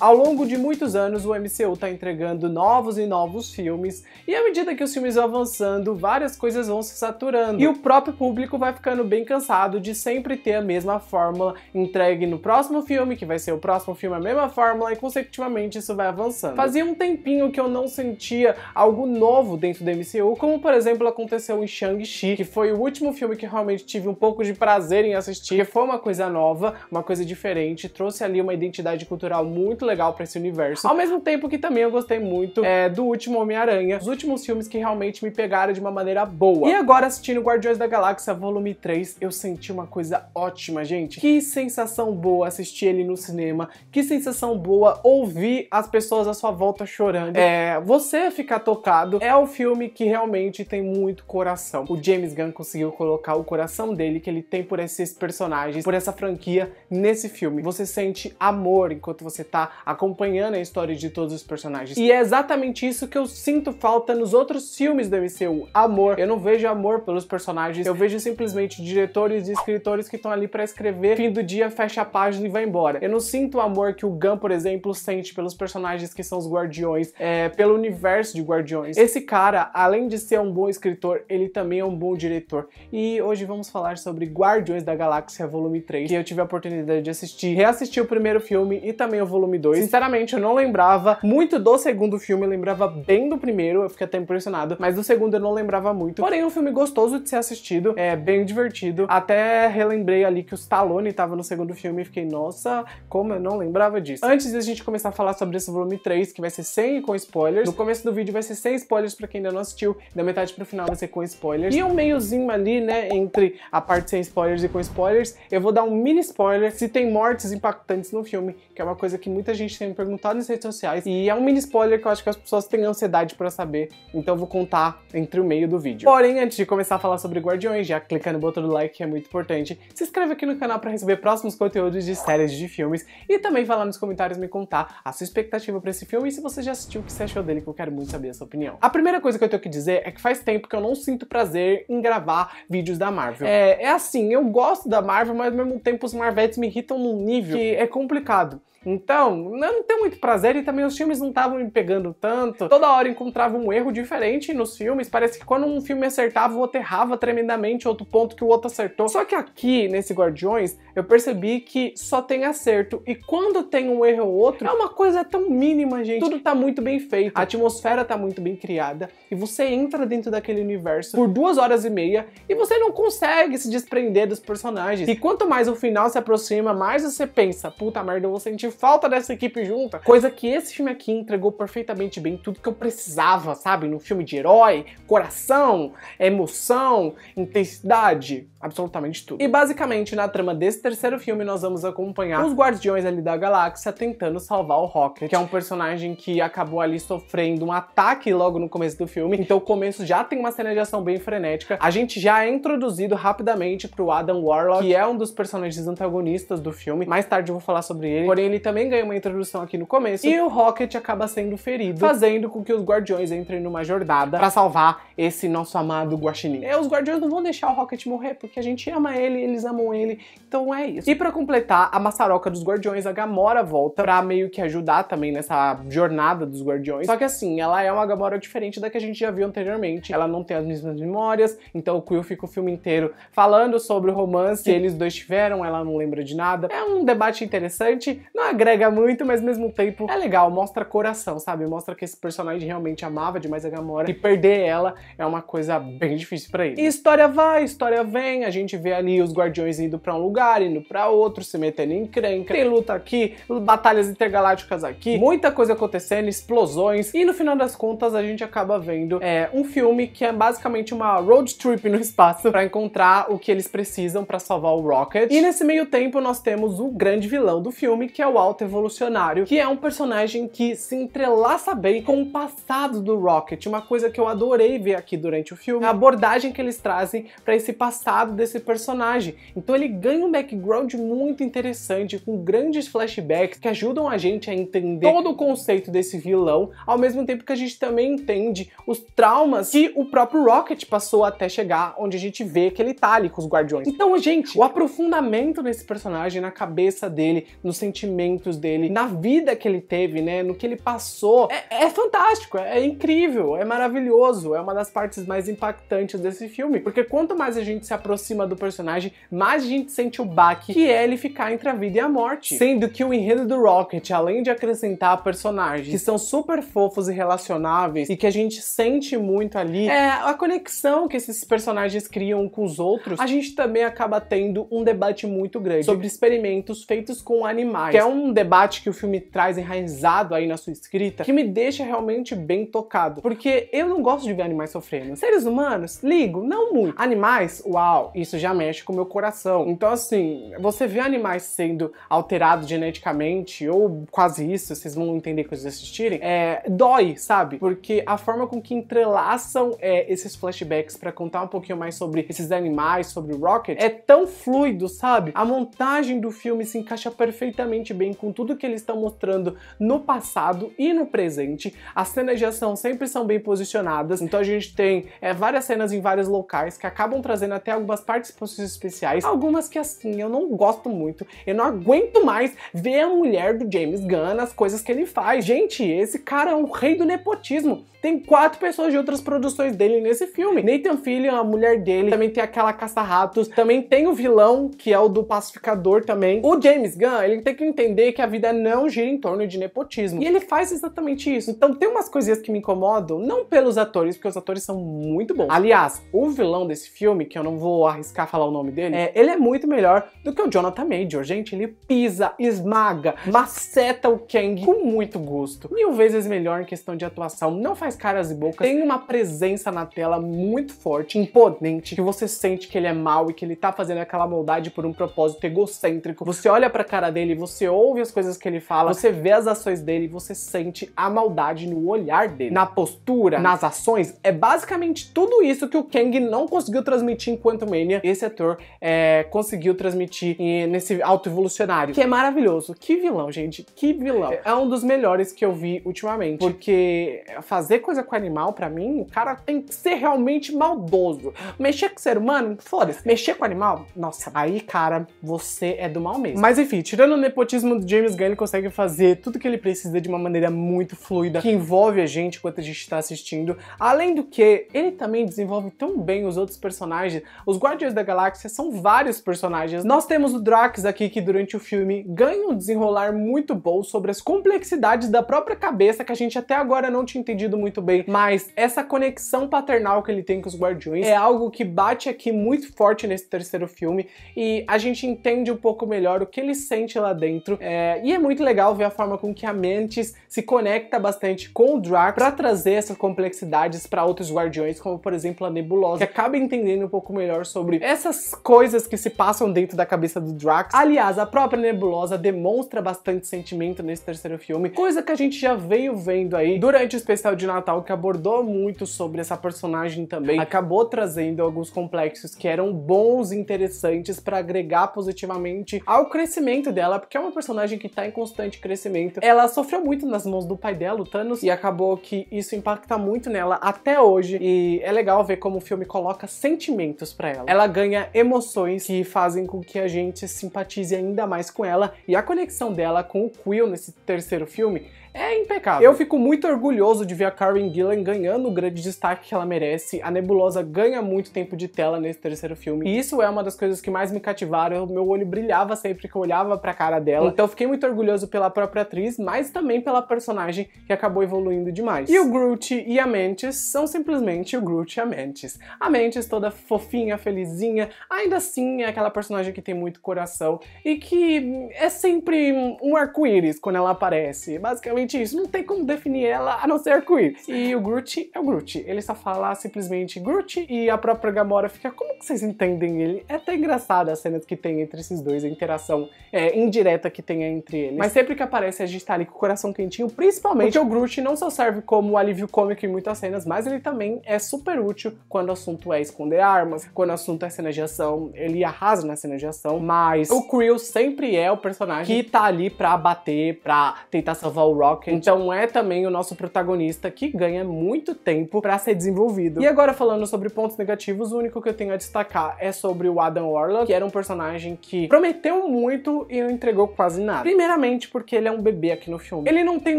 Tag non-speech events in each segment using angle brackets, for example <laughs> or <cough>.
Ao longo de muitos anos, o MCU está entregando novos e novos filmes, e à medida que os filmes vão avançando, várias coisas vão se saturando, e o próprio público vai ficando bem cansado de sempre ter a mesma fórmula entregue no próximo filme, que vai ser o próximo filme a mesma fórmula, e consecutivamente isso vai avançando. Fazia um tempinho que eu não sentia algo novo dentro do MCU, como por exemplo aconteceu em Shang-Chi, que foi o último filme que realmente tive um pouco de prazer em assistir, que foi uma coisa nova, uma coisa diferente, trouxe ali uma identidade cultural muito legal para esse universo. Ao mesmo tempo que também eu gostei muito é, do último Homem-Aranha, os últimos filmes que realmente me pegaram de uma maneira boa. E agora, assistindo Guardiões da Galáxia Volume 3, eu senti uma coisa ótima, gente. Que sensação boa assistir ele no cinema, que sensação boa ouvir as pessoas à sua volta chorando. É, você ficar tocado é um filme que realmente tem muito coração. O James Gunn conseguiu colocar o coração dele que ele tem por esses personagens, por essa franquia nesse filme. Você sente amor enquanto você tá acompanhando a história de todos os personagens. E é exatamente isso que eu sinto falta nos outros filmes do MCU. Amor. Eu não vejo amor pelos personagens, eu vejo simplesmente diretores e escritores que estão ali para escrever, fim do dia fecha a página e vai embora. Eu não sinto o amor que o Gun, por exemplo, sente pelos personagens que são os Guardiões, é, pelo universo de Guardiões. Esse cara, além de ser um bom escritor, ele também é um bom diretor. E hoje vamos falar sobre Guardiões da Galáxia Volume 3, que eu tive a oportunidade de assistir, reassistir o primeiro filme e também o Volume 2. 2. Sinceramente, eu não lembrava muito do segundo filme, eu lembrava bem do primeiro, eu fiquei até impressionado, mas do segundo eu não lembrava muito. Porém, um filme gostoso de ser assistido, é bem divertido. Até relembrei ali que o Stallone tava no segundo filme e fiquei, nossa, como eu não lembrava disso. Antes de a gente começar a falar sobre esse volume 3, que vai ser sem e com spoilers, no começo do vídeo vai ser sem spoilers pra quem ainda não assistiu, da metade pro final vai ser com spoilers. E um meiozinho ali, né, entre a parte sem spoilers e com spoilers, eu vou dar um mini spoiler se tem mortes impactantes no filme, que é uma coisa que muita gente gente tem me perguntado nas redes sociais e é um mini spoiler que eu acho que as pessoas têm ansiedade para saber, então eu vou contar entre o meio do vídeo. Porém, antes de começar a falar sobre Guardiões, já clica no botão do like que é muito importante, se inscreve aqui no canal para receber próximos conteúdos de séries de filmes e também vai lá nos comentários me contar a sua expectativa para esse filme e se você já assistiu o que você achou dele, que eu quero muito saber a sua opinião. A primeira coisa que eu tenho que dizer é que faz tempo que eu não sinto prazer em gravar vídeos da Marvel. É, é assim, eu gosto da Marvel, mas ao mesmo tempo os Marvettes me irritam num nível que é complicado. Então, não tem muito prazer e também os filmes não estavam me pegando tanto. Toda hora encontrava um erro diferente nos filmes. Parece que quando um filme acertava, o outro errava tremendamente, outro ponto que o outro acertou. Só que aqui, nesse Guardiões, eu percebi que só tem acerto. E quando tem um erro ou outro, é uma coisa tão mínima, gente. Tudo tá muito bem feito, a atmosfera tá muito bem criada. E você entra dentro daquele universo por duas horas e meia e você não consegue se desprender dos personagens. E quanto mais o final se aproxima, mais você pensa, puta merda, eu vou sentir falta dessa equipe junta. Coisa que esse filme aqui entregou perfeitamente bem tudo que eu precisava, sabe? Num filme de herói, coração, emoção, intensidade, absolutamente tudo. E basicamente, na trama desse terceiro filme, nós vamos acompanhar os Guardiões ali da Galáxia tentando salvar o Rocket, que é um personagem que acabou ali sofrendo um ataque logo no começo do filme. Então o começo já tem uma cena de ação bem frenética. A gente já é introduzido rapidamente pro Adam Warlock, que é um dos personagens antagonistas do filme. Mais tarde eu vou falar sobre ele. Porém, ele também ganha uma introdução aqui no começo. E o Rocket acaba sendo ferido, fazendo com que os Guardiões entrem numa jornada para salvar esse nosso amado Guaxinim. E é, os Guardiões não vão deixar o Rocket morrer, porque porque a gente ama ele, eles amam ele, então é isso. E para completar, a maçaroca dos guardiões, a Gamora volta pra meio que ajudar também nessa jornada dos guardiões. Só que assim, ela é uma Gamora diferente da que a gente já viu anteriormente. Ela não tem as mesmas memórias, então o Quill fica o filme inteiro falando sobre o romance que eles dois tiveram, ela não lembra de nada. É um debate interessante, não agrega muito, mas ao mesmo tempo é legal, mostra coração, sabe? Mostra que esse personagem realmente amava demais a Gamora e perder ela é uma coisa bem difícil para ele. E história vai, história vem, também, a gente vê ali os guardiões indo para um lugar, indo para outro, se metendo em encrenca. Tem luta aqui, batalhas intergalácticas aqui, muita coisa acontecendo, explosões. E no final das contas, a gente acaba vendo é, um filme que é basicamente uma road trip no <laughs> espaço para encontrar o que eles precisam para salvar o Rocket. E nesse meio tempo, nós temos o grande vilão do filme, que é o Alto Evolucionário, que é um personagem que se entrelaça bem com o passado do Rocket. Uma coisa que eu adorei ver aqui durante o filme, a abordagem que eles trazem para esse passado passado desse personagem. Então ele ganha um background muito interessante, com grandes flashbacks que ajudam a gente a entender todo o conceito desse vilão, ao mesmo tempo que a gente também entende os traumas que o próprio Rocket passou até chegar onde a gente vê que ele tá ali com os Guardiões. Então, gente, o aprofundamento nesse personagem na cabeça dele, nos sentimentos dele, na vida que ele teve, né, no que ele passou, é, é fantástico, é, é incrível, é maravilhoso, é uma das partes mais impactantes desse filme, porque quanto mais a gente se aproxima aproxima do personagem, mais a gente sente o baque que é ele ficar entre a vida e a morte. Sendo que o enredo do Rocket, além de acrescentar personagens que são super fofos e relacionáveis e que a gente sente muito ali, é a conexão que esses personagens criam com os outros, a gente também acaba tendo um debate muito grande sobre experimentos feitos com animais, que é um debate que o filme traz enraizado aí na sua escrita, que me deixa realmente bem tocado, porque eu não gosto de ver animais sofrendo. Seres humanos, ligo, não muito. Animais, uau, isso já mexe com o meu coração. Então, assim, você vê animais sendo alterados geneticamente, ou quase isso, vocês vão entender quando vocês assistirem, é, dói, sabe? Porque a forma com que entrelaçam é, esses flashbacks para contar um pouquinho mais sobre esses animais, sobre o Rocket, é tão fluido, sabe? A montagem do filme se encaixa perfeitamente bem com tudo que eles estão mostrando no passado e no presente. As cenas de ação sempre são bem posicionadas, então a gente tem é, várias cenas em vários locais que acabam trazendo até algumas algumas participações especiais, algumas que assim eu não gosto muito. Eu não aguento mais ver a mulher do James Gunn, as coisas que ele faz. Gente, esse cara é o rei do nepotismo. Tem quatro pessoas de outras produções dele nesse filme. Nathan Fillion, a mulher dele, também tem aquela caça-ratos, também tem o vilão, que é o do pacificador também. O James Gunn, ele tem que entender que a vida não gira em torno de nepotismo. E ele faz exatamente isso. Então tem umas coisinhas que me incomodam, não pelos atores, porque os atores são muito bons. Aliás, o vilão desse filme, que eu não vou arriscar falar o nome dele, é, ele é muito melhor do que o Jonathan Major. Gente, ele pisa, esmaga, maceta o Kang com muito gosto. Mil vezes melhor em questão de atuação. Não faz caras e bocas, tem uma presença na tela muito forte, imponente, que você sente que ele é mal e que ele tá fazendo aquela maldade por um propósito egocêntrico. Você olha pra cara dele, você ouve as coisas que ele fala, você vê as ações dele, você sente a maldade no olhar dele, na postura, nas ações. É basicamente tudo isso que o Kang não conseguiu transmitir enquanto Mania. Esse ator é, conseguiu transmitir nesse auto-evolucionário, que é maravilhoso. Que vilão, gente, que vilão. É um dos melhores que eu vi ultimamente, porque fazer fazer coisa com animal, para mim, o cara tem que ser realmente maldoso. Mexer com ser humano, foda-se. Mexer com animal, nossa, aí, cara, você é do mal mesmo. Mas enfim, tirando o nepotismo do James Gunn, ele consegue fazer tudo que ele precisa de uma maneira muito fluida, que envolve a gente enquanto a gente tá assistindo. Além do que, ele também desenvolve tão bem os outros personagens. Os Guardiões da Galáxia são vários personagens. Nós temos o Drax aqui, que durante o filme ganha um desenrolar muito bom sobre as complexidades da própria cabeça que a gente até agora não tinha entendido muito muito bem, mas essa conexão paternal que ele tem com os Guardiões é algo que bate aqui muito forte nesse terceiro filme e a gente entende um pouco melhor o que ele sente lá dentro. É, e é muito legal ver a forma com que a Mantis se conecta bastante com o Drax para trazer essas complexidades para outros Guardiões, como por exemplo a Nebulosa, que acaba entendendo um pouco melhor sobre essas coisas que se passam dentro da cabeça do Drax. Aliás, a própria Nebulosa demonstra bastante sentimento nesse terceiro filme, coisa que a gente já veio vendo aí durante o especial de Natal Natal que abordou muito sobre essa personagem também, acabou trazendo alguns complexos que eram bons e interessantes para agregar positivamente ao crescimento dela, porque é uma personagem que tá em constante crescimento. Ela sofreu muito nas mãos do pai dela, o Thanos, e acabou que isso impacta muito nela até hoje. E é legal ver como o filme coloca sentimentos para ela. Ela ganha emoções que fazem com que a gente simpatize ainda mais com ela e a conexão dela com o Quill nesse terceiro filme é impecável. Eu fico muito orgulhoso de ver a Karen Gillan ganhando o grande destaque que ela merece. A Nebulosa ganha muito tempo de tela nesse terceiro filme. E isso é uma das coisas que mais me cativaram. Meu olho brilhava sempre que eu olhava pra cara dela. Então fiquei muito orgulhoso pela própria atriz, mas também pela personagem que acabou evoluindo demais. E o Groot e a Mantis são simplesmente o Groot e a Mantis. A Mantis toda fofinha, felizinha, ainda assim é aquela personagem que tem muito coração e que é sempre um arco-íris quando ela aparece. Basicamente basicamente isso. Não tem como definir ela a não ser o íris E o Groot é o Groot. Ele só fala simplesmente Groot e a própria Gamora fica, como que vocês entendem ele? É até engraçada a cena que tem entre esses dois, a interação é, indireta que tem entre eles. Mas sempre que aparece, a gente tá ali com o coração quentinho, principalmente Porque o Groot não só serve como alívio cômico em muitas cenas, mas ele também é super útil quando o assunto é esconder armas, quando o assunto é cena de ação, ele arrasa na cena de ação, mas o Creel sempre é o personagem que tá ali pra bater, pra tentar salvar o Rock, então é também o nosso protagonista que ganha muito tempo para ser desenvolvido. E agora falando sobre pontos negativos, o único que eu tenho a destacar é sobre o Adam Warlock, que era um personagem que prometeu muito e não entregou quase nada. Primeiramente porque ele é um bebê aqui no filme. Ele não tem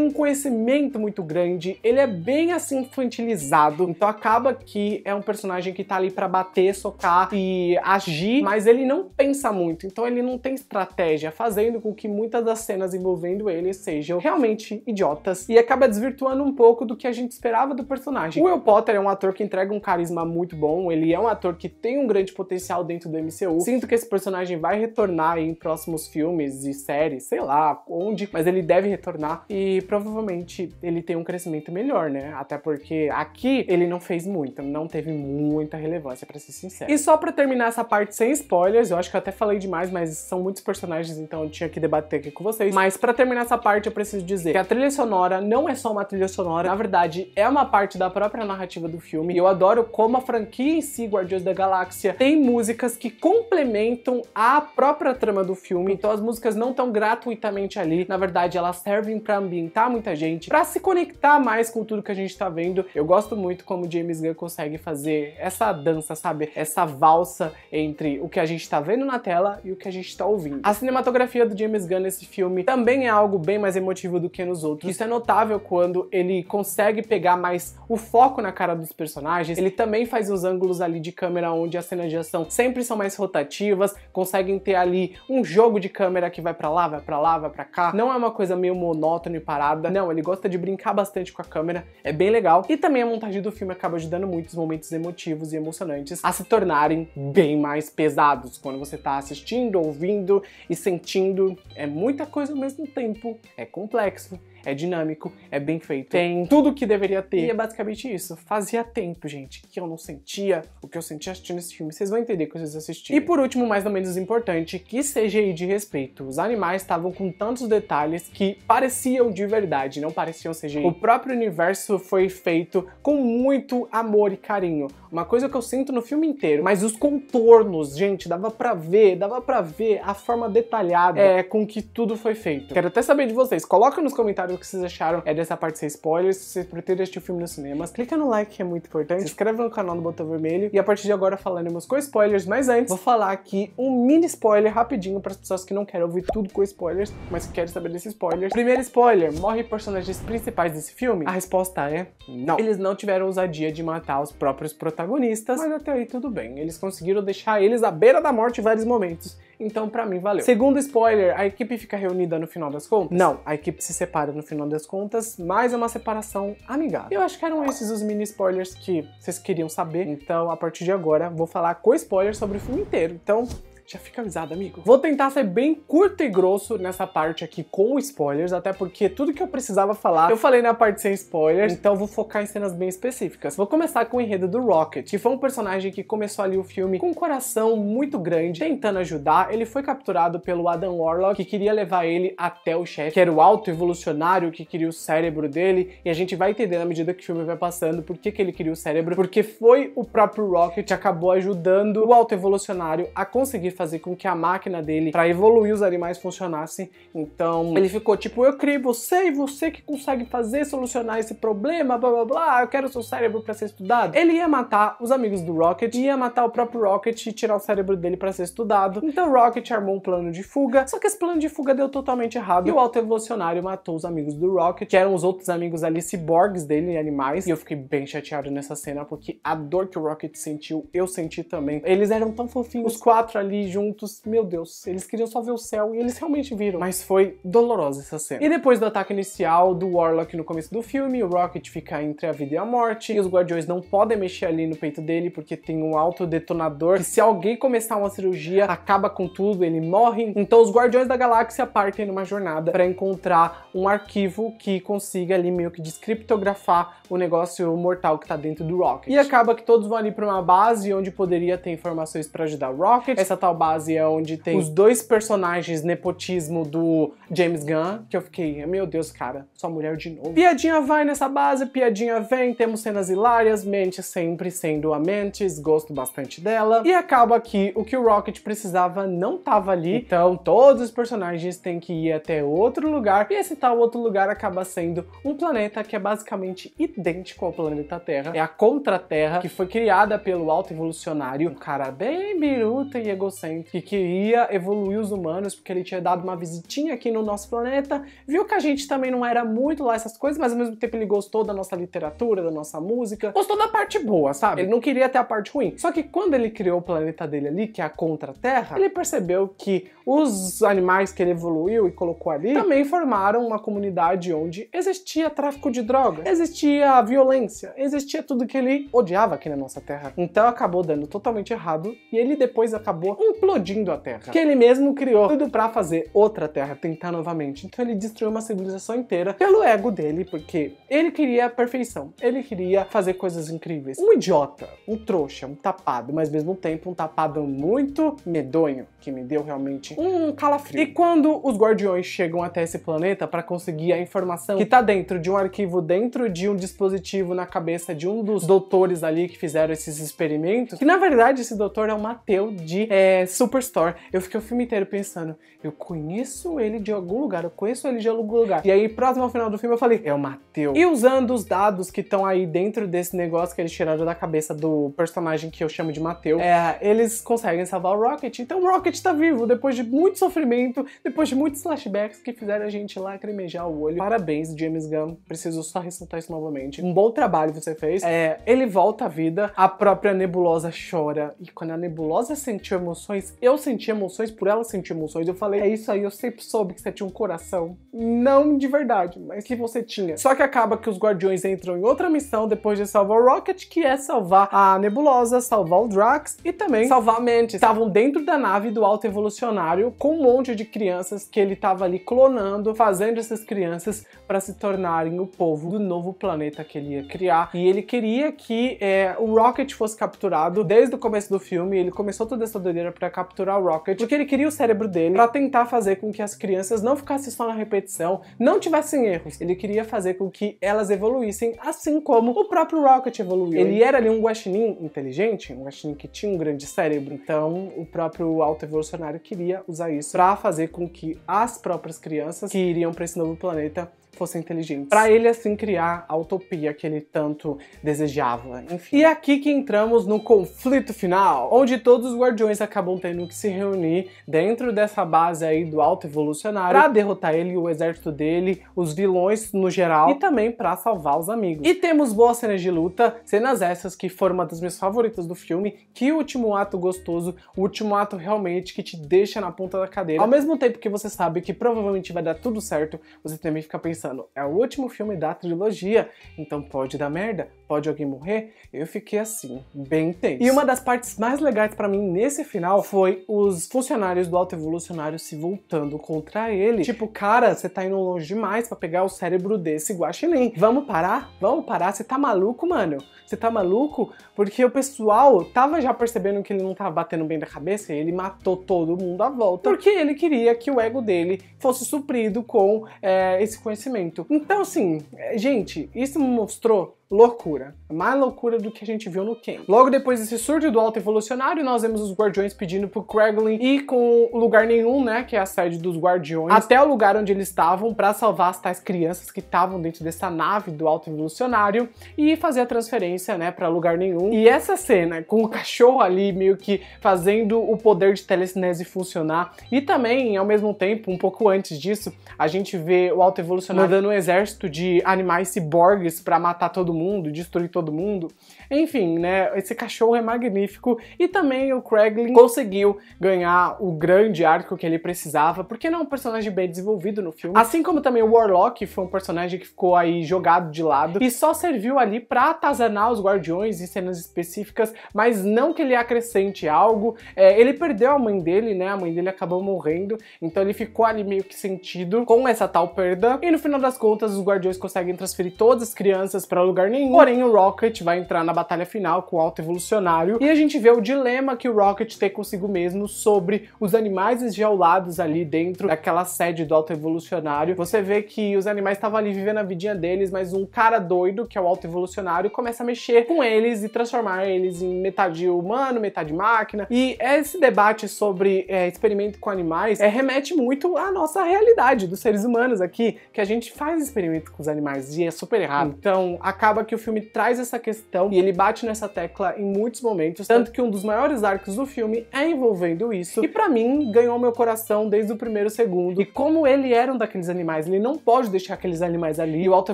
um conhecimento muito grande, ele é bem assim infantilizado, então acaba que é um personagem que tá ali para bater, socar e agir, mas ele não pensa muito, então ele não tem estratégia, fazendo com que muitas das cenas envolvendo ele sejam realmente idiotas e acaba desvirtuando um pouco do que a gente esperava do personagem. O Will Potter é um ator que entrega um carisma muito bom, ele é um ator que tem um grande potencial dentro do MCU. Sinto que esse personagem vai retornar em próximos filmes e séries, sei lá onde, mas ele deve retornar e provavelmente ele tem um crescimento melhor, né? Até porque aqui ele não fez muito, não teve muita relevância, para ser sincero. E só para terminar essa parte sem spoilers, eu acho que eu até falei demais, mas são muitos personagens, então eu tinha que debater aqui com vocês. Mas para terminar essa parte, eu preciso dizer que a trilha sonora não é só uma trilha sonora, na verdade é uma parte da própria narrativa do filme. E eu adoro como a franquia em si, Guardiões da Galáxia, tem músicas que complementam a própria trama do filme. Então as músicas não estão gratuitamente ali, na verdade elas servem para ambientar muita gente, para se conectar mais com tudo que a gente tá vendo. Eu gosto muito como James Gunn consegue fazer essa dança, sabe? Essa valsa entre o que a gente tá vendo na tela e o que a gente tá ouvindo. A cinematografia do James Gunn nesse filme também é algo bem mais emotivo do que nos outros. Isso é notável quando ele consegue pegar mais o foco na cara dos personagens. Ele também faz os ângulos ali de câmera onde as cenas de ação sempre são mais rotativas, conseguem ter ali um jogo de câmera que vai para lá, vai para lá, vai para cá. Não é uma coisa meio monótona e parada. Não, ele gosta de brincar bastante com a câmera, é bem legal. E também a montagem do filme acaba ajudando muito os momentos emotivos e emocionantes a se tornarem bem mais pesados quando você tá assistindo, ouvindo e sentindo. É muita coisa ao mesmo tempo, é complexo é dinâmico, é bem feito, tem tudo o que deveria ter. E é basicamente isso. Fazia tempo, gente, que eu não sentia o que eu sentia assistindo esse filme. Vocês vão entender quando vocês assistirem. E por último, mais ou menos importante, que CGI de respeito. Os animais estavam com tantos detalhes que pareciam de verdade, não pareciam CGI. O próprio universo foi feito com muito amor e carinho. Uma coisa que eu sinto no filme inteiro, mas os contornos, gente, dava para ver, dava para ver a forma detalhada é, com que tudo foi feito. Quero até saber de vocês. Coloca nos comentários o que vocês acharam é dessa parte sem spoilers, se vocês pretendem assistir o filme nos cinemas. Clica no like, que é muito importante, se inscreve no canal do Botão Vermelho, e a partir de agora falaremos com spoilers, mas antes, vou falar aqui um mini spoiler rapidinho para as pessoas que não querem ouvir tudo com spoilers, mas que querem saber desse spoiler. Primeiro spoiler, morre personagens principais desse filme? A resposta é não. Eles não tiveram ousadia de matar os próprios protagonistas, mas até aí tudo bem. Eles conseguiram deixar eles à beira da morte em vários momentos. Então, pra mim, valeu. Segundo spoiler, a equipe fica reunida no final das contas? Não, a equipe se separa no no final das contas, mais é uma separação amigável. Eu acho que eram esses os mini spoilers que vocês queriam saber, então a partir de agora vou falar com spoiler sobre o filme inteiro. Então, já fica avisado, amigo. Vou tentar ser bem curto e grosso nessa parte aqui com spoilers, até porque tudo que eu precisava falar eu falei na parte sem spoilers, então vou focar em cenas bem específicas. Vou começar com o enredo do Rocket, que foi um personagem que começou ali o filme com um coração muito grande, tentando ajudar. Ele foi capturado pelo Adam Warlock, que queria levar ele até o chefe, que era o alto evolucionário que queria o cérebro dele, e a gente vai entender na medida que o filme vai passando por que, que ele queria o cérebro, porque foi o próprio Rocket que acabou ajudando o alto evolucionário a conseguir fazer com que a máquina dele, para evoluir os animais, funcionasse. Então ele ficou tipo: eu criei você e você que consegue fazer, solucionar esse problema, blá blá blá, eu quero seu cérebro para ser estudado. Ele ia matar os amigos do Rocket, ia matar o próprio Rocket e tirar o cérebro dele para ser estudado. Então o Rocket armou um plano de fuga, só que esse plano de fuga deu totalmente errado e o Alto Evolucionário matou os amigos do Rocket, que eram os outros amigos ali, ciborgues dele, e animais. E eu fiquei bem chateado nessa cena porque a dor que o Rocket sentiu, eu senti também. Eles eram tão fofinhos, os quatro ali juntos, meu Deus, eles queriam só ver o céu e eles realmente viram. Mas foi dolorosa essa cena. E depois do ataque inicial do Warlock no começo do filme, o Rocket fica entre a vida e a morte, e os Guardiões não podem mexer ali no peito dele porque tem um alto detonador se alguém começar uma cirurgia, acaba com tudo, ele morre. Então os Guardiões da Galáxia partem numa jornada para encontrar um arquivo que consiga ali meio que descriptografar o negócio mortal que tá dentro do Rocket. E acaba que todos vão ali para uma base onde poderia ter informações para ajudar o Rocket. Essa tal Natal Base é onde tem os dois personagens nepotismo do James Gunn, que eu fiquei, meu Deus, cara, só mulher de novo. Piadinha vai nessa base, piadinha vem, temos cenas hilárias, mente sempre sendo a mente, gosto bastante dela. E acaba que o que o Rocket precisava não tava ali, então todos os personagens têm que ir até outro lugar, e esse tal outro lugar acaba sendo um planeta que é basicamente idêntico ao planeta Terra, é a Contra-Terra, que foi criada pelo alto evolucionário, um cara bem biruta e egocêntrico que queria evoluir os humanos porque ele tinha dado uma visitinha aqui no nosso planeta, viu que a gente também não era muito lá essas coisas, mas ao mesmo tempo ele gostou da nossa literatura, da nossa música, gostou da parte boa, sabe? Ele não queria ter a parte ruim. Só que quando ele criou o planeta dele ali, que é a Contra-Terra, ele percebeu que os animais que ele evoluiu e colocou ali também formaram uma comunidade onde existia tráfico de droga, existia violência, existia tudo que ele odiava aqui na nossa terra. Então acabou dando totalmente errado e ele depois acabou implodindo a terra, que ele mesmo criou tudo para fazer outra terra tentar novamente. Então ele destruiu uma civilização inteira pelo ego dele, porque ele queria a perfeição, ele queria fazer coisas incríveis. Um idiota, um trouxa, um tapado, mas ao mesmo tempo um tapado muito medonho, que me deu realmente quente, um calafrio. E quando os guardiões chegam até esse planeta para conseguir a informação que tá dentro de um arquivo, dentro de um dispositivo na cabeça de um dos doutores ali que fizeram esses experimentos, que na verdade esse doutor é o Mateu de é, Superstore. Eu fiquei o filme inteiro pensando, eu conheço ele de algum lugar, eu conheço ele de algum lugar. E aí, próximo ao final do filme, eu falei, é o Mateu. E usando os dados que estão aí dentro desse negócio que eles tiraram da cabeça do personagem que eu chamo de Mateu, é, eles conseguem salvar o Rocket. Então o Rocket tá vivo depois de de muito sofrimento, depois de muitos flashbacks que fizeram a gente lacrimejar o olho. Parabéns, James Gunn. Preciso só ressaltar isso novamente. Um bom trabalho você fez. É, ele volta à vida, a própria Nebulosa chora. E quando a Nebulosa sentiu emoções, eu senti emoções por ela sentir emoções. Eu falei, é isso aí, eu sempre soube que você tinha um coração. Não de verdade, mas que você tinha. Só que acaba que os Guardiões entram em outra missão depois de salvar o Rocket, que é salvar a Nebulosa, salvar o Drax e também salvar a Mantis. Estavam dentro da nave do Alto Evolucionário cenário com um monte de crianças que ele estava ali clonando, fazendo essas crianças para se tornarem o povo do novo planeta que ele ia criar. E ele queria que é, o Rocket fosse capturado desde o começo do filme. Ele começou toda essa doideira para capturar o Rocket, porque ele queria o cérebro dele para tentar fazer com que as crianças não ficassem só na repetição, não tivessem erros. Ele queria fazer com que elas evoluíssem, assim como o próprio Rocket evoluiu. Ele era ali um guaxinim inteligente, um guaxinim que tinha um grande cérebro. Então, o próprio alto evolucionário queria usar isso para fazer com que as próprias crianças que iriam para esse novo planeta fossem inteligentes. Para ele assim criar a utopia que ele tanto desejava, enfim. E é aqui que entramos no conflito final, onde todos os guardiões acabam tendo que se reunir dentro dessa base aí do alto evolucionário para derrotar ele e o exército dele, os vilões no geral e também para salvar os amigos. E temos boas cenas de luta, cenas essas que foram uma das minhas favoritas do filme, que último ato gostoso, o último ato realmente que te deixa na ponta da cadeira. Ao mesmo tempo que você sabe que provavelmente vai dar tudo certo, você também fica pensando pensando, é o último filme da trilogia, então pode dar merda, pode alguém morrer? Eu fiquei assim, bem tenso. E uma das partes mais legais para mim nesse final foi os funcionários do Alto Evolucionário se voltando contra ele. Tipo, cara, você tá indo longe demais para pegar o cérebro desse guaxinim. Vamos parar? Vamos parar? Você tá maluco, mano? Você tá maluco? Porque o pessoal tava já percebendo que ele não tava batendo bem da cabeça e ele matou todo mundo à volta. Porque ele queria que o ego dele fosse suprido com é, esse conhecimento. Então, assim, eh, gente, isso me mostrou loucura. Mais loucura do que a gente viu no Ken. Logo depois desse surto do alto evolucionário, nós vemos os guardiões pedindo pro Kraglin ir com lugar nenhum, né, que é a sede dos guardiões, até o lugar onde eles estavam para salvar as tais crianças que estavam dentro dessa nave do alto evolucionário e fazer a transferência, né, para lugar nenhum. E essa cena com o cachorro ali meio que fazendo o poder de telecinese funcionar e também ao mesmo tempo, um pouco antes disso, a gente vê o alto evolucionário mandando um exército de animais ciborgues para matar todo mundo mundo, destruir todo mundo. Enfim, né? Esse cachorro é magnífico e também o Kraglin conseguiu ganhar o grande arco que ele precisava, porque não é um personagem bem desenvolvido no filme. Assim como também o Warlock que foi um personagem que ficou aí jogado de lado e só serviu ali para atazanar os guardiões em cenas específicas, mas não que ele acrescente algo. É, ele perdeu a mãe dele, né? A mãe dele acabou morrendo, então ele ficou ali meio que sentido com essa tal perda. E no final das contas, os guardiões conseguem transferir todas as crianças para lugar nenhum. Porém, o Rocket vai entrar na batalha final com o Alto Evolucionário e a gente vê o dilema que o Rocket tem consigo mesmo sobre os animais enjaulados ali dentro daquela sede do Alto Evolucionário. Você vê que os animais estavam ali vivendo a vidinha deles, mas um cara doido, que é o Alto Evolucionário, começa a mexer com eles e transformar eles em metade humano, metade máquina. E esse debate sobre é, experimento com animais é, remete muito à nossa realidade dos seres humanos aqui, que a gente faz experimento com os animais e é super errado. Então acaba que o filme traz essa questão e ele ele bate nessa tecla em muitos momentos, tanto que um dos maiores arcos do filme é envolvendo isso. E para mim, ganhou meu coração desde o primeiro segundo. E como ele era um daqueles animais, ele não pode deixar aqueles animais ali. E o alto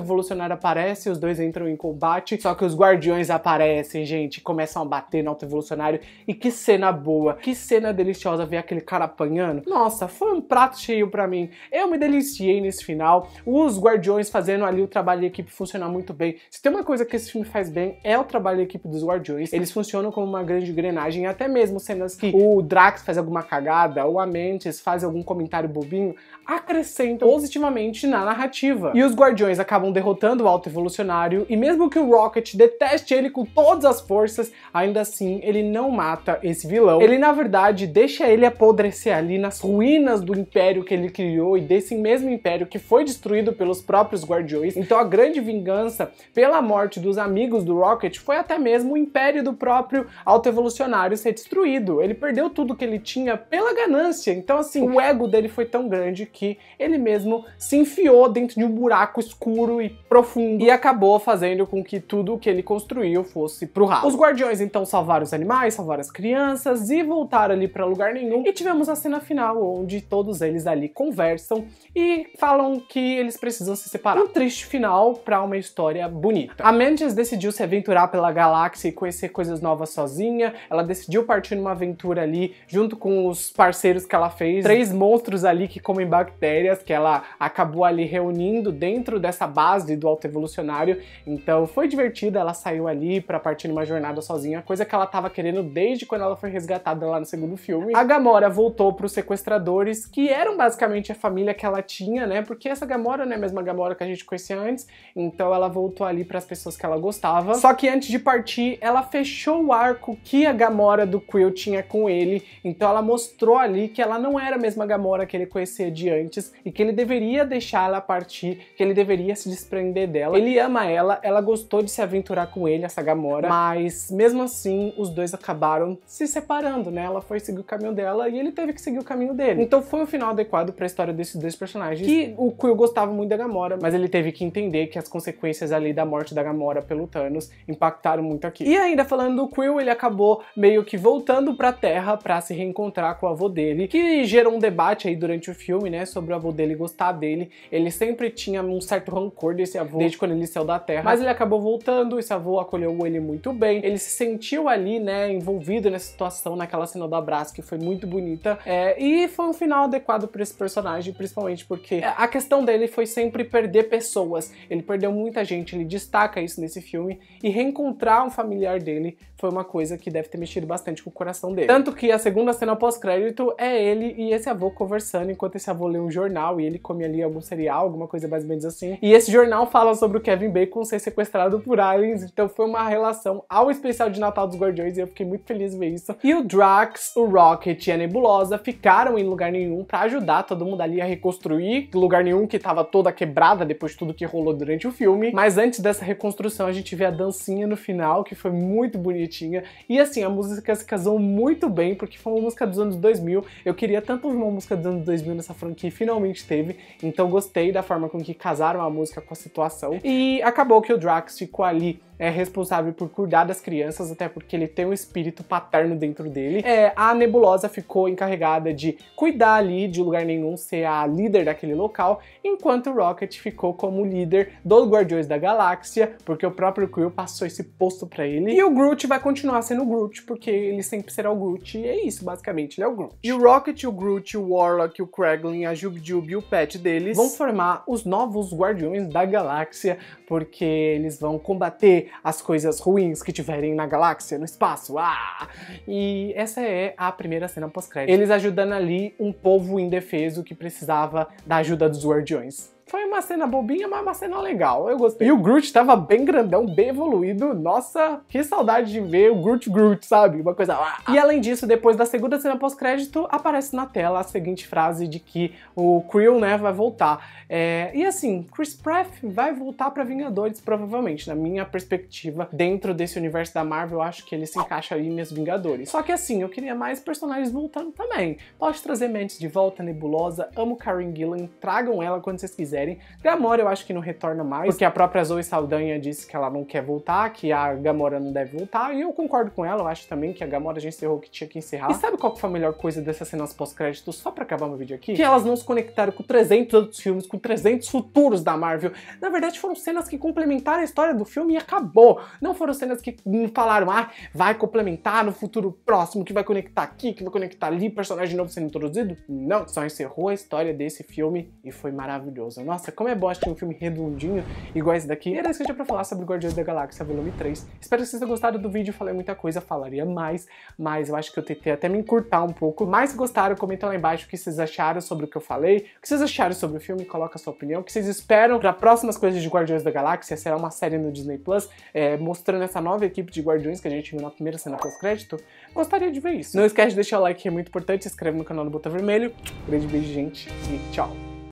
evolucionário aparece, os dois entram em combate, só que os guardiões aparecem, gente, começam a bater no alto evolucionário. E que cena boa, que cena deliciosa ver aquele cara apanhando. Nossa, foi um prato cheio para mim. Eu me deliciei nesse final. Os guardiões fazendo ali o trabalho de equipe funcionar muito bem. Se tem uma coisa que esse filme faz bem, é o trabalho trabalho da equipe dos Guardiões, eles funcionam como uma grande engrenagem, até mesmo cenas que o Drax faz alguma cagada, ou a Mantis faz algum comentário bobinho, acrescentam positivamente na narrativa. E os Guardiões acabam derrotando o Alto Evolucionário, e mesmo que o Rocket deteste ele com todas as forças, ainda assim ele não mata esse vilão. Ele, na verdade, deixa ele apodrecer ali nas ruínas do império que ele criou e desse mesmo império que foi destruído pelos próprios Guardiões. Então a grande vingança pela morte dos amigos do Rocket foi até mesmo o império do próprio autoevolucionário ser destruído. Ele perdeu tudo que ele tinha pela ganância. Então, assim, o ego dele foi tão grande que ele mesmo se enfiou dentro de um buraco escuro e profundo e acabou fazendo com que tudo o que ele construiu fosse pro ralo. Os guardiões então salvaram os animais, salvaram as crianças e voltaram ali para lugar nenhum. E tivemos a cena final onde todos eles ali conversam e falam que eles precisam se separar. Um triste final para uma história bonita. A Mendes decidiu se aventurar pela pela galáxia e conhecer coisas novas sozinha. Ela decidiu partir numa aventura ali junto com os parceiros que ela fez. Três monstros ali que comem bactérias que ela acabou ali reunindo dentro dessa base do alto evolucionário. Então foi divertida, ela saiu ali para partir numa jornada sozinha, coisa que ela tava querendo desde quando ela foi resgatada lá no segundo filme. A Gamora voltou para os sequestradores, que eram basicamente a família que ela tinha, né? Porque essa Gamora não é a mesma Gamora que a gente conhecia antes, então ela voltou ali para as pessoas que ela gostava. Só que antes antes de partir, ela fechou o arco que a Gamora do Quill tinha com ele, então ela mostrou ali que ela não era a mesma Gamora que ele conhecia de antes e que ele deveria deixá-la partir, que ele deveria se desprender dela. Ele ama ela, ela gostou de se aventurar com ele, essa Gamora, mas mesmo assim os dois acabaram se separando, né? Ela foi seguir o caminho dela e ele teve que seguir o caminho dele. Então foi o final adequado para a história desses dois personagens, que o Quill gostava muito da Gamora, mas ele teve que entender que as consequências ali da morte da Gamora pelo Thanos impactaram impactaram muito aqui. E ainda falando do Quill, ele acabou meio que voltando pra Terra para se reencontrar com o avô dele, que gerou um debate aí durante o filme, né, sobre o avô dele gostar dele. Ele sempre tinha um certo rancor desse avô, desde quando ele saiu da Terra, mas ele acabou voltando, esse avô acolheu ele muito bem, ele se sentiu ali, né, envolvido nessa situação, naquela cena do abraço, que foi muito bonita, é, e foi um final adequado para esse personagem, principalmente porque a questão dele foi sempre perder pessoas, ele perdeu muita gente, ele destaca isso nesse filme, e reencontrar encontrar um familiar dele foi uma coisa que deve ter mexido bastante com o coração dele. Tanto que a segunda cena pós-crédito é ele e esse avô conversando enquanto esse avô lê um jornal e ele come ali algum cereal, alguma coisa mais ou menos assim. E esse jornal fala sobre o Kevin Bacon ser sequestrado por aliens, então foi uma relação ao especial de Natal dos Guardiões e eu fiquei muito feliz ver isso. E o Drax, o Rocket e a Nebulosa ficaram em lugar nenhum para ajudar todo mundo ali a reconstruir lugar nenhum que tava toda quebrada depois de tudo que rolou durante o filme. Mas antes dessa reconstrução, a gente vê a dancinha no final, que foi muito bonitinha. E assim, a música se casou muito bem, porque foi uma música dos anos 2000. Eu queria tanto ouvir uma música dos anos 2000 nessa franquia e finalmente teve. Então gostei da forma com que casaram a música com a situação. E acabou que o Drax ficou ali é responsável por cuidar das crianças, até porque ele tem um espírito paterno dentro dele. É, a Nebulosa ficou encarregada de cuidar ali de lugar nenhum, ser a líder daquele local, enquanto o Rocket ficou como líder dos Guardiões da Galáxia, porque o próprio Quill passou esse posto para ele. E o Groot vai continuar sendo o Groot, porque ele sempre será o Groot, e é isso, basicamente, ele é o Groot. E o Rocket, o Groot, o Warlock, o Kraglin, a Jubjub e o Pet deles vão formar os novos Guardiões da Galáxia, porque eles vão combater as coisas ruins que tiverem na galáxia, no espaço. Ah! E essa é a primeira cena pós-crédito. Eles ajudando ali um povo indefeso que precisava da ajuda dos guardiões. Foi uma cena bobinha, mas uma cena legal. Eu gostei. E o Groot tava bem grandão, bem evoluído. Nossa, que saudade de ver o Groot Groot, sabe? Uma coisa. Ah. E além disso, depois da segunda cena pós-crédito, aparece na tela a seguinte frase de que o Creel, né, vai voltar. É... E assim, Chris Pratt vai voltar para Vingadores, provavelmente, na minha perspectiva. Dentro desse universo da Marvel, eu acho que ele se encaixa ali nos Vingadores. Só que assim, eu queria mais personagens voltando também. Pode trazer Mantis de volta, Nebulosa, amo Karen Gillan, tragam ela quando vocês quiserem. Gamora eu acho que não retorna mais, porque a própria Zoe Saldanha disse que ela não quer voltar, que a Gamora não deve voltar, e eu concordo com ela, eu acho também que a Gamora já encerrou o que tinha que encerrar. E sabe qual foi a melhor coisa dessas cenas pós-créditos, só pra acabar meu vídeo aqui? Que elas não se conectaram com 300 outros filmes, com 300 futuros da Marvel. Na verdade foram cenas que complementaram a história do filme e acabou. Não foram cenas que falaram, ah, vai complementar no futuro próximo, que vai conectar aqui, que vai conectar ali, personagem novo sendo introduzido. Não, só encerrou a história desse filme e foi maravilhoso. Nossa, nossa, como é bom assistir um filme redondinho, igual esse daqui. E era isso que eu tinha pra falar sobre Guardiões da Galáxia Volume 3. Espero que vocês tenham gostado do vídeo, falei muita coisa, falaria mais, mas eu acho que eu tentei até me encurtar um pouco. Mas se gostaram, comenta lá embaixo o que vocês acharam sobre o que eu falei, o que vocês acharam sobre o filme, coloca a sua opinião, o que vocês esperam para próximas coisas de Guardiões da Galáxia, será uma série no Disney Plus, é, mostrando essa nova equipe de Guardiões que a gente viu na primeira cena pós-crédito. Gostaria de ver isso. Não esquece de deixar o like, que é muito importante, se inscreve no canal do Botão Vermelho. Grande beijo, gente, e tchau!